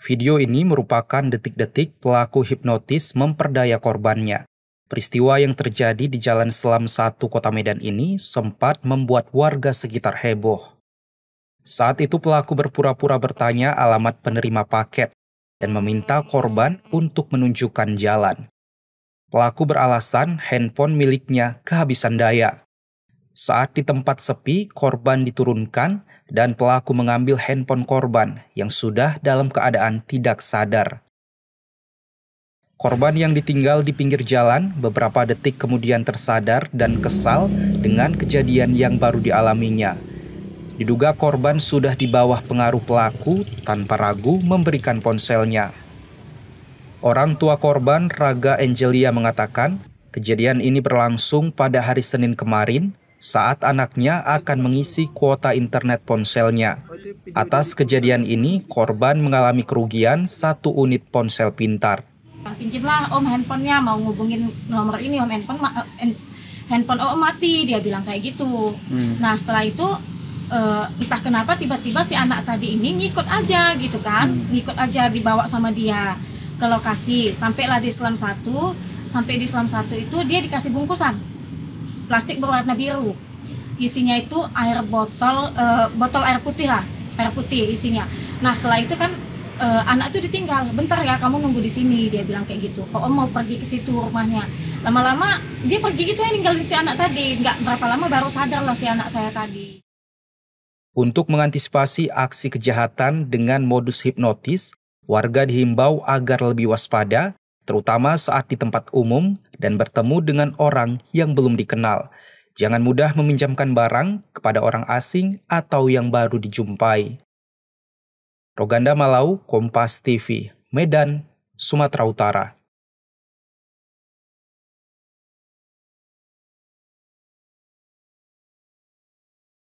Video ini merupakan detik-detik pelaku hipnotis memperdaya korbannya. Peristiwa yang terjadi di Jalan Selam 1 Kota Medan ini sempat membuat warga sekitar heboh. Saat itu pelaku berpura-pura bertanya alamat penerima paket dan meminta korban untuk menunjukkan jalan. Pelaku beralasan handphone miliknya kehabisan daya. Saat di tempat sepi, korban diturunkan dan pelaku mengambil handphone korban yang sudah dalam keadaan tidak sadar. Korban yang ditinggal di pinggir jalan beberapa detik kemudian tersadar dan kesal dengan kejadian yang baru dialaminya. Diduga korban sudah di bawah pengaruh pelaku tanpa ragu memberikan ponselnya. Orang tua korban, Raga Angelia, mengatakan kejadian ini berlangsung pada hari Senin kemarin saat anaknya akan mengisi kuota internet ponselnya. Atas kejadian ini, korban mengalami kerugian satu unit ponsel pintar. Pinjamlah om handphonenya, mau ngubungin nomor ini om handphone, eh, handphone om mati, dia bilang kayak gitu. Hmm. Nah setelah itu uh, entah kenapa tiba-tiba si anak tadi ini ngikut aja gitu kan hmm. ngikut aja dibawa sama dia ke lokasi sampailah di selam satu sampai di selam satu itu dia dikasih bungkusan plastik berwarna biru isinya itu air botol uh, botol air putih lah air putih isinya nah setelah itu kan uh, anak tuh ditinggal bentar ya kamu nunggu di sini dia bilang kayak gitu oh om mau pergi ke situ rumahnya lama-lama dia pergi gitu ya ninggalin si anak tadi nggak berapa lama baru sadar lah si anak saya tadi untuk mengantisipasi aksi kejahatan dengan modus hipnotis warga dihimbau agar lebih waspada terutama saat di tempat umum dan bertemu dengan orang yang belum dikenal. Jangan mudah meminjamkan barang kepada orang asing atau yang baru dijumpai. Roganda Malau, Kompas TV, Medan, Sumatera Utara.